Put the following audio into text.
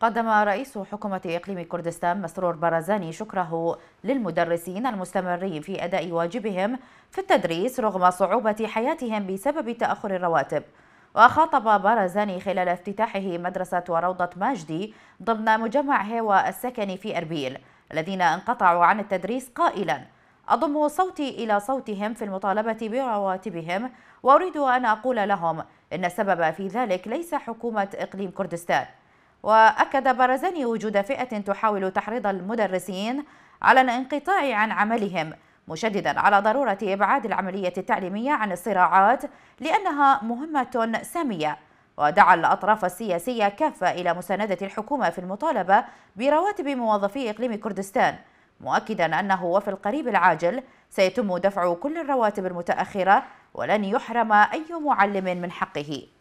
قدم رئيس حكومة إقليم كردستان مسرور برزاني شكره للمدرسين المستمرين في أداء واجبهم في التدريس رغم صعوبة حياتهم بسبب تأخر الرواتب وخاطب بارزاني خلال افتتاحه مدرسة وروضة ماجدي ضمن مجمع هيوا السكني في أربيل الذين انقطعوا عن التدريس قائلاً أضم صوتي إلى صوتهم في المطالبة برواتبهم وأريد أن أقول لهم إن السبب في ذلك ليس حكومة إقليم كردستان وأكد برزاني وجود فئة تحاول تحريض المدرسين على الانقطاع عن عملهم مشددا على ضرورة إبعاد العملية التعليمية عن الصراعات لأنها مهمة سامية ودعا الأطراف السياسية كافة إلى مساندة الحكومة في المطالبة برواتب موظفي إقليم كردستان مؤكدا أنه وفي القريب العاجل سيتم دفع كل الرواتب المتأخرة ولن يحرم أي معلم من حقه